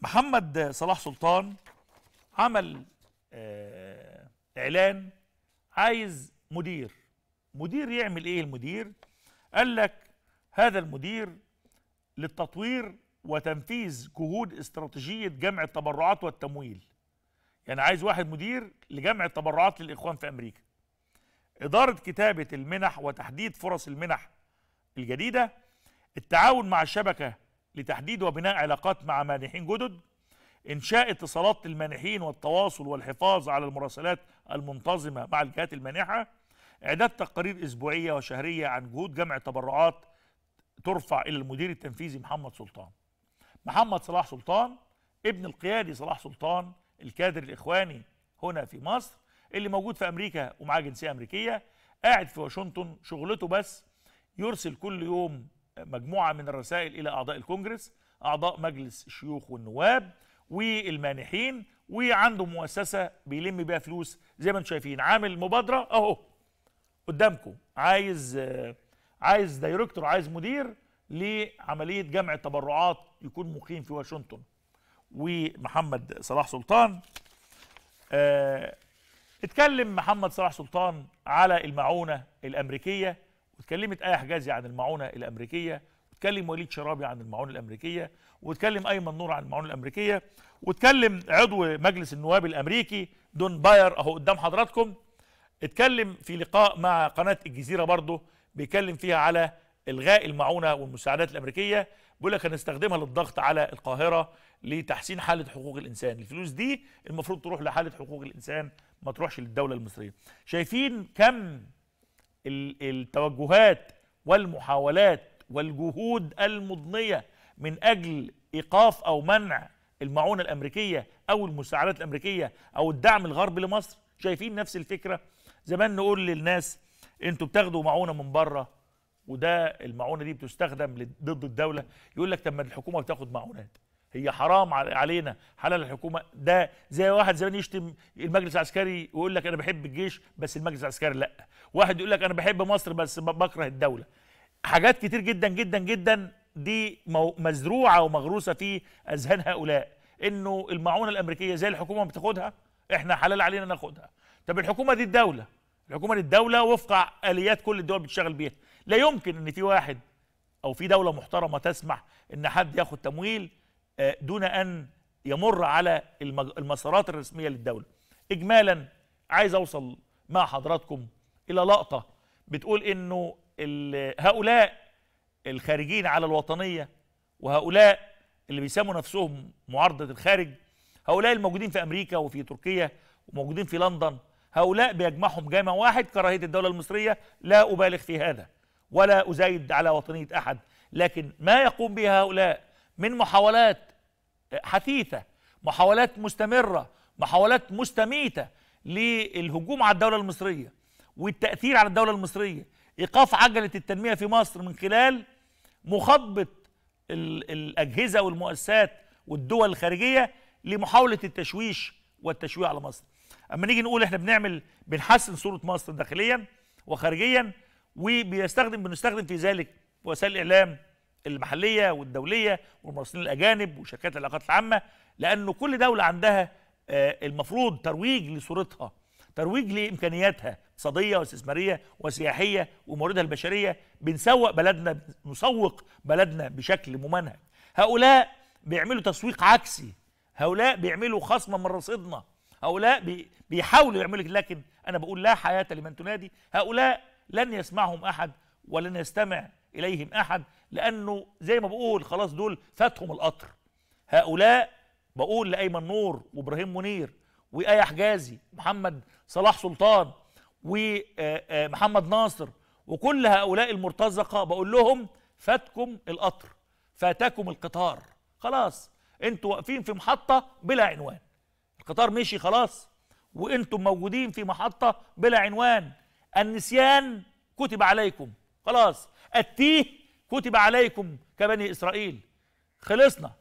محمد صلاح سلطان عمل آه، اعلان عايز مدير مدير يعمل ايه المدير قال لك هذا المدير للتطوير وتنفيذ جهود استراتيجيه جمع التبرعات والتمويل يعني عايز واحد مدير لجمع التبرعات للاخوان في امريكا اداره كتابه المنح وتحديد فرص المنح الجديده التعاون مع الشبكه لتحديد وبناء علاقات مع مانحين جدد إنشاء اتصالات للمانحين والتواصل والحفاظ على المراسلات المنتظمة مع الجهات المانحة إعداد تقارير أسبوعية وشهرية عن جهود جمع تبرعات ترفع إلى المدير التنفيذي محمد سلطان محمد صلاح سلطان ابن القيادي صلاح سلطان الكادر الإخواني هنا في مصر اللي موجود في أمريكا ومعاه جنسية أمريكية قاعد في واشنطن شغلته بس يرسل كل يوم مجموعة من الرسائل إلى أعضاء الكونجرس أعضاء مجلس الشيوخ والنواب والمانحين وعنده مؤسسة بيلم بيها فلوس زي ما انتم شايفين عامل مبادرة أهو قدامكم عايز عايز دايركتور عايز مدير لعملية جمع التبرعات يكون مقيم في واشنطن ومحمد صلاح سلطان اه اتكلم محمد صلاح سلطان على المعونة الأمريكية اتكلمت آية حجازي عن المعونة الأمريكية واتكلم وليد شرابي عن المعونة الأمريكية واتكلم أيمن نور عن المعونة الأمريكية واتكلم عضو مجلس النواب الأمريكي دون باير أهو قدام حضراتكم اتكلم في لقاء مع قناة الجزيرة برضه بيتكلم فيها على إلغاء المعونة والمساعدات الأمريكية بيقول لك هنستخدمها للضغط على القاهرة لتحسين حالة حقوق الإنسان الفلوس دي المفروض تروح لحالة حقوق الإنسان ما تروحش للدولة المصرية شايفين كم التوجهات والمحاولات والجهود المضنية من أجل إيقاف أو منع المعونة الأمريكية أو المساعدات الأمريكية أو الدعم الغربي لمصر شايفين نفس الفكرة زمان نقول للناس انتوا بتاخدوا معونة من بره وده المعونة دي بتستخدم ضد الدولة يقول لك طب ما الحكومة بتاخد معونات هي حرام علينا حلال الحكومه ده زي واحد زمان يشتم المجلس العسكري ويقول لك انا بحب الجيش بس المجلس العسكري لا واحد يقول لك انا بحب مصر بس بكره الدوله حاجات كتير جدا جدا جدا دي مزروعه ومغروسه في اذهان هؤلاء انه المعونه الامريكيه زي الحكومه بتاخدها احنا حلال علينا ناخدها طب الحكومه دي الدوله الحكومه دي الدوله وفق اليات كل الدول بتشتغل بيها لا يمكن ان في واحد او في دوله محترمه تسمح ان حد ياخد تمويل آه، دون أن يمر على المسارات الرسمية للدولة إجمالا عايز أوصل مع حضراتكم إلى لقطة بتقول إنه هؤلاء الخارجين على الوطنية وهؤلاء اللي بيسموا نفسهم معارضة الخارج هؤلاء الموجودين في أمريكا وفي تركيا وموجودين في لندن هؤلاء بيجمعهم جامع واحد كراهية الدولة المصرية لا أبالغ في هذا ولا أزايد على وطنية أحد لكن ما يقوم به هؤلاء من محاولات حثيثة محاولات مستمرة محاولات مستميتة للهجوم على الدولة المصرية والتأثير على الدولة المصرية إيقاف عجلة التنمية في مصر من خلال مخبط الأجهزة والمؤسسات والدول الخارجية لمحاولة التشويش والتشويه على مصر أما نيجي نقول إحنا بنعمل بنحسن صورة مصر داخليا وخارجيا وبيستخدم بنستخدم في ذلك وسائل الإعلام المحليه والدوليه والممثلين الاجانب وشركات العلاقات العامه لانه كل دوله عندها آه، المفروض ترويج لصورتها ترويج لامكانياتها اقتصاديه واستثماريه وسياحيه ومواردها البشريه بنسوق بلدنا نسوق بلدنا بشكل ممنهج هؤلاء بيعملوا تسويق عكسي هؤلاء بيعملوا خصم من رصيدنا هؤلاء بيحاولوا يعملوا لكن انا بقول لا حياه لمن تنادي هؤلاء لن يسمعهم احد ولن يستمع إليهم أحد لأنه زي ما بقول خلاص دول فاتهم القطر هؤلاء بقول لأيمن نور وإبراهيم منير وآية حجازي محمد صلاح سلطان ومحمد آه، آه، ناصر وكل هؤلاء المرتزقة بقول لهم فاتكم القطر فاتكم القطار خلاص انتوا واقفين في محطة بلا عنوان القطار مشي خلاص وانتم موجودين في محطة بلا عنوان النسيان كتب عليكم خلاص التيه كتب عليكم كبني إسرائيل خلصنا